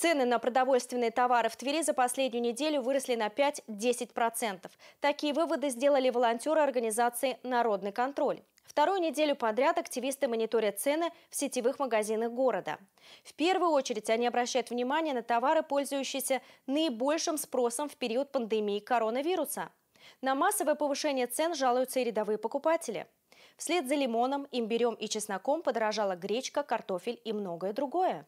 Цены на продовольственные товары в Твери за последнюю неделю выросли на 5-10%. Такие выводы сделали волонтеры организации «Народный контроль». Вторую неделю подряд активисты мониторят цены в сетевых магазинах города. В первую очередь они обращают внимание на товары, пользующиеся наибольшим спросом в период пандемии коронавируса. На массовое повышение цен жалуются и рядовые покупатели. Вслед за лимоном, имбирем и чесноком подорожала гречка, картофель и многое другое.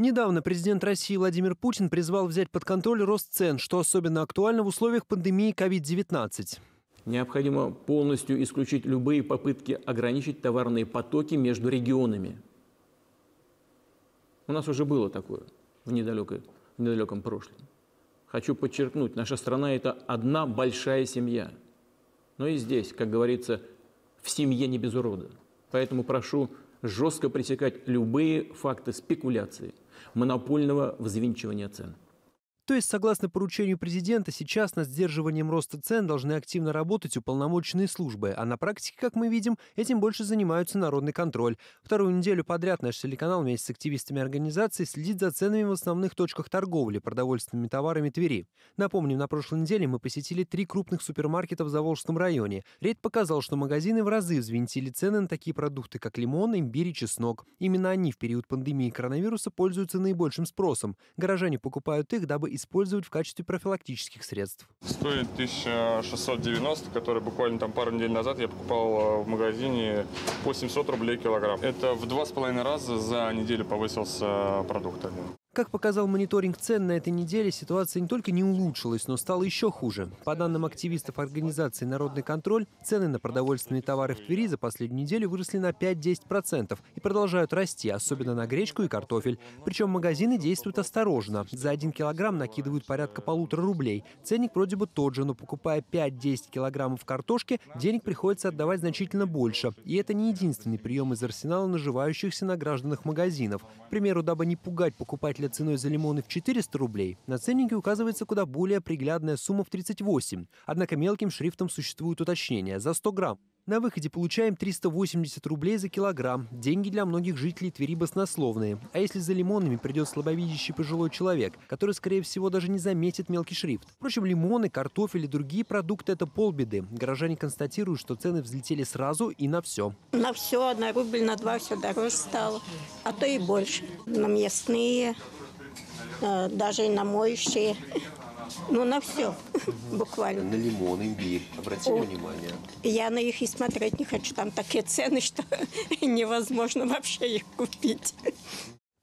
Недавно президент России Владимир Путин призвал взять под контроль рост цен, что особенно актуально в условиях пандемии COVID-19. Необходимо полностью исключить любые попытки ограничить товарные потоки между регионами. У нас уже было такое в, в недалеком прошлом. Хочу подчеркнуть, наша страна – это одна большая семья. Но и здесь, как говорится, в семье не без урода. Поэтому прошу жестко пресекать любые факты спекуляции, монопольного взвинчивания цен. То есть, согласно поручению президента, сейчас над сдерживанием роста цен должны активно работать уполномоченные службы, а на практике, как мы видим, этим больше занимаются народный контроль. Вторую неделю подряд наш телеканал вместе с активистами организации следит за ценами в основных точках торговли продовольственными товарами Твери. Напомним, на прошлой неделе мы посетили три крупных супермаркета в Заволжском районе. Рейд показал, что магазины в разы взвинтили цены на такие продукты, как лимон, имбирь и чеснок. Именно они в период пандемии коронавируса пользуются наибольшим спросом. Горожане покупают их, дабы использовать в качестве профилактических средств. Стоит 1690, который буквально там пару недель назад я покупал э, в магазине по 700 рублей килограмм. Это в два с половиной раза за неделю повысился продукт один. Как показал мониторинг цен на этой неделе, ситуация не только не улучшилась, но стала еще хуже. По данным активистов организации «Народный контроль», цены на продовольственные товары в Твери за последнюю неделю выросли на 5-10% и продолжают расти, особенно на гречку и картофель. Причем магазины действуют осторожно. За 1 килограмм накидывают порядка полутора рублей. Ценник вроде бы тот же, но покупая 5-10 килограммов картошки, денег приходится отдавать значительно больше. И это не единственный прием из арсенала наживающихся на гражданах магазинов. К примеру, дабы не пугать покупателей покупателя ценой за лимоны в 400 рублей, на ценнике указывается куда более приглядная сумма в 38. Однако мелким шрифтом существует уточнение – за 100 грамм. На выходе получаем 380 рублей за килограмм. Деньги для многих жителей Твери баснословные. А если за лимонами придет слабовидящий пожилой человек, который, скорее всего, даже не заметит мелкий шрифт. Впрочем, лимоны, картофель и другие продукты – это полбеды. Горожане констатируют, что цены взлетели сразу и на все. На все, на рубль, на два все дороже стало, а то и больше. На местные, э, даже и на моющие. Ну, на все, буквально. На лимон, имбирь. Обратите внимание. Я на их и смотреть не хочу. Там такие цены, что невозможно вообще их купить.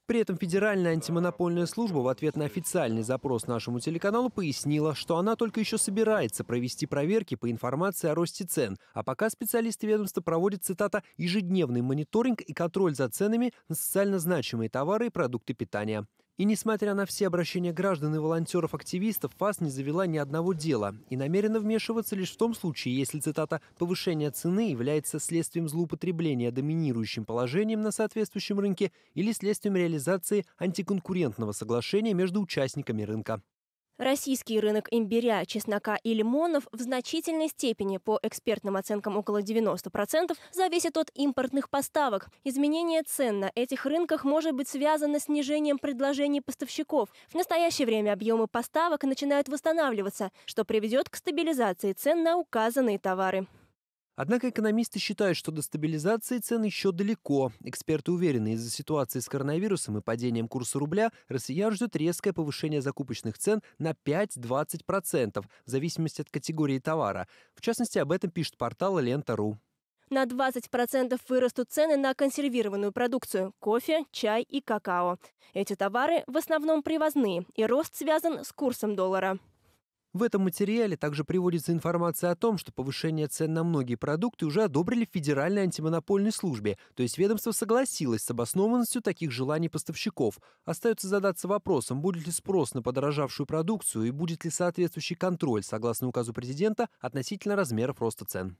При этом Федеральная антимонопольная служба в ответ на официальный запрос нашему телеканалу пояснила, что она только еще собирается провести проверки по информации о росте цен, а пока специалисты ведомства проводят, цитата, «ежедневный мониторинг и контроль за ценами на социально значимые товары и продукты питания». И несмотря на все обращения граждан и волонтеров-активистов, ФАС не завела ни одного дела и намерена вмешиваться лишь в том случае, если, цитата, «повышение цены является следствием злоупотребления доминирующим положением на соответствующем рынке или следствием реализации антиконкурентного соглашения между участниками рынка». Российский рынок имбиря, чеснока и лимонов в значительной степени, по экспертным оценкам около 90%, зависит от импортных поставок. Изменение цен на этих рынках может быть связано с снижением предложений поставщиков. В настоящее время объемы поставок начинают восстанавливаться, что приведет к стабилизации цен на указанные товары. Однако экономисты считают, что до стабилизации цен еще далеко. Эксперты уверены, из-за ситуации с коронавирусом и падением курса рубля россиян ждет резкое повышение закупочных цен на 5-20% в зависимости от категории товара. В частности, об этом пишет портал «Лента.ру». На 20% вырастут цены на консервированную продукцию – кофе, чай и какао. Эти товары в основном привозные, и рост связан с курсом доллара. В этом материале также приводится информация о том, что повышение цен на многие продукты уже одобрили в Федеральной антимонопольной службе, то есть ведомство согласилось с обоснованностью таких желаний поставщиков. Остается задаться вопросом, будет ли спрос на подорожавшую продукцию и будет ли соответствующий контроль, согласно указу президента, относительно размеров роста цен.